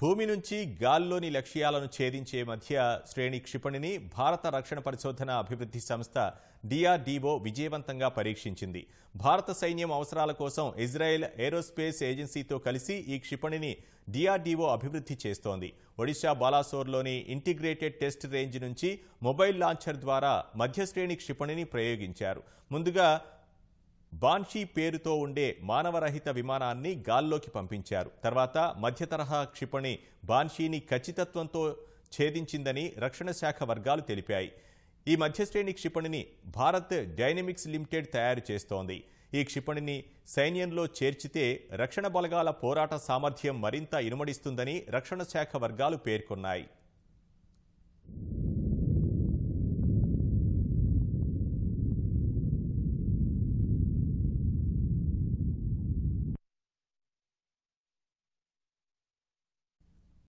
భూమి నుంచి గాల్లోని లక్ష్యాలను ఛేదించే మధ్య శ్రేణి క్షిపణిని భారత రక్షణ పరిశోధన అభివృద్ధి సంస్థ డిఆర్డీఓ విజయవంతంగా పరీక్షించింది భారత సైన్యం అవసరాల కోసం ఇజ్రాయెల్ ఏరోస్పేస్ ఏజెన్సీతో కలిసి ఈ క్షిపణిని డిఆర్డీఓ అభివృద్ధి చేస్తోంది ఒడిశా బాలాసోర్లోని ఇంటిగ్రేటెడ్ టెస్ట్ రేంజ్ నుంచి మొబైల్ లాంచర్ ద్వారా మధ్యశ్రేణి క్షిపణిని ప్రయోగించారు ముందుగా బాన్షీ పేరుతో ఉండే మానవరహిత విమానాన్ని గాల్లోకి పంపించారు తర్వాత మధ్యతరహా క్షిపణి బాన్షీని ఖచ్చితత్వంతో ఛేదించిందని రక్షణ శాఖ వర్గాలు తెలిపాయి ఈ మధ్యశ్రేణి క్షిపణిని భారత్ డైనమిక్స్ లిమిటెడ్ తయారు చేస్తోంది ఈ క్షిపణిని సైన్యంలో చేర్చితే రక్షణ బలగాల పోరాట సామర్థ్యం మరింత ఇనుమడిస్తుందని రక్షణ శాఖ వర్గాలు పేర్కొన్నాయి